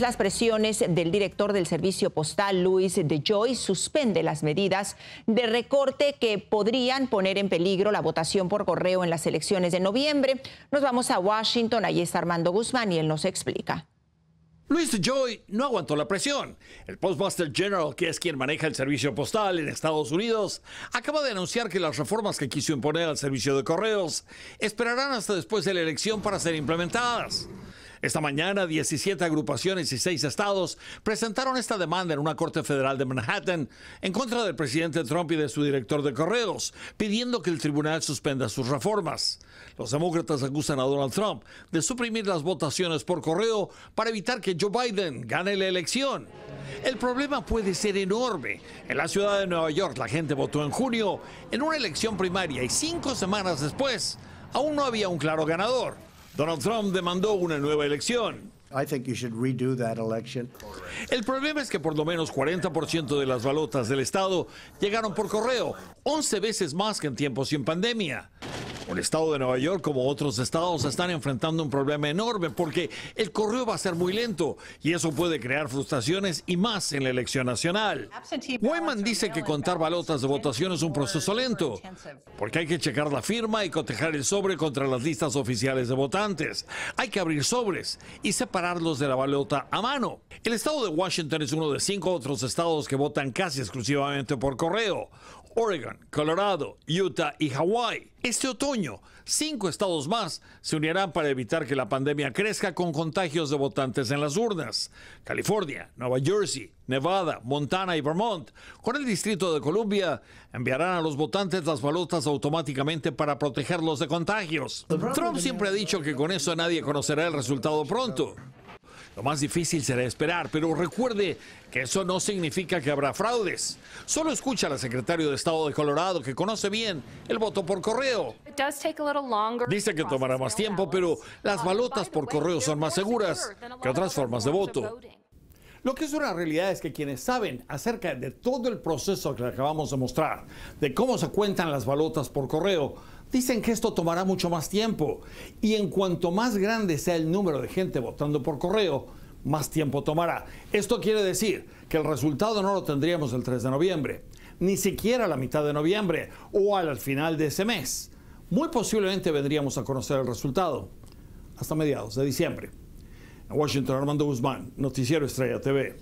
las presiones del director del servicio postal, Luis DeJoy, suspende las medidas de recorte que podrían poner en peligro la votación por correo en las elecciones de noviembre. Nos vamos a Washington, allí está Armando Guzmán y él nos explica. Luis DeJoy no aguantó la presión. El Postmaster General, que es quien maneja el servicio postal en Estados Unidos, acaba de anunciar que las reformas que quiso imponer al servicio de correos esperarán hasta después de la elección para ser implementadas. Esta mañana, 17 agrupaciones y 6 estados presentaron esta demanda en una corte federal de Manhattan en contra del presidente Trump y de su director de correos, pidiendo que el tribunal suspenda sus reformas. Los demócratas acusan a Donald Trump de suprimir las votaciones por correo para evitar que Joe Biden gane la elección. El problema puede ser enorme. En la ciudad de Nueva York la gente votó en junio en una elección primaria y cinco semanas después aún no había un claro ganador. Donald Trump demandó una nueva elección. I think you should redo that election. El problema es que por lo menos 40% de las balotas del Estado llegaron por correo, 11 veces más que en tiempos sin pandemia el estado de Nueva York, como otros estados, están enfrentando un problema enorme porque el correo va a ser muy lento y eso puede crear frustraciones y más en la elección nacional. Wayman dice que contar balotas de votación es un proceso lento porque hay que checar la firma y cotejar el sobre contra las listas oficiales de votantes. Hay que abrir sobres y separarlos de la balota a mano. El estado de Washington es uno de cinco otros estados que votan casi exclusivamente por correo. Oregon, Colorado, Utah y Hawaii. Este otoño Cinco estados más se unirán para evitar que la pandemia crezca con contagios de votantes en las urnas. California, Nueva Jersey, Nevada, Montana y Vermont, con el Distrito de Columbia, enviarán a los votantes las balotas automáticamente para protegerlos de contagios. Trump siempre ha dicho que con eso nadie conocerá el resultado pronto. Lo más difícil será esperar, pero recuerde que eso no significa que habrá fraudes. Solo escucha al secretario de Estado de Colorado, que conoce bien el voto por correo. Dice que tomará más tiempo, pero uh, las balotas por correo son más seguras que otras formas de voto. Lo que es una realidad es que quienes saben acerca de todo el proceso que acabamos de mostrar, de cómo se cuentan las balotas por correo, Dicen que esto tomará mucho más tiempo y en cuanto más grande sea el número de gente votando por correo, más tiempo tomará. Esto quiere decir que el resultado no lo tendríamos el 3 de noviembre, ni siquiera a la mitad de noviembre o al final de ese mes. Muy posiblemente vendríamos a conocer el resultado hasta mediados de diciembre. Washington, Armando Guzmán, Noticiero Estrella TV.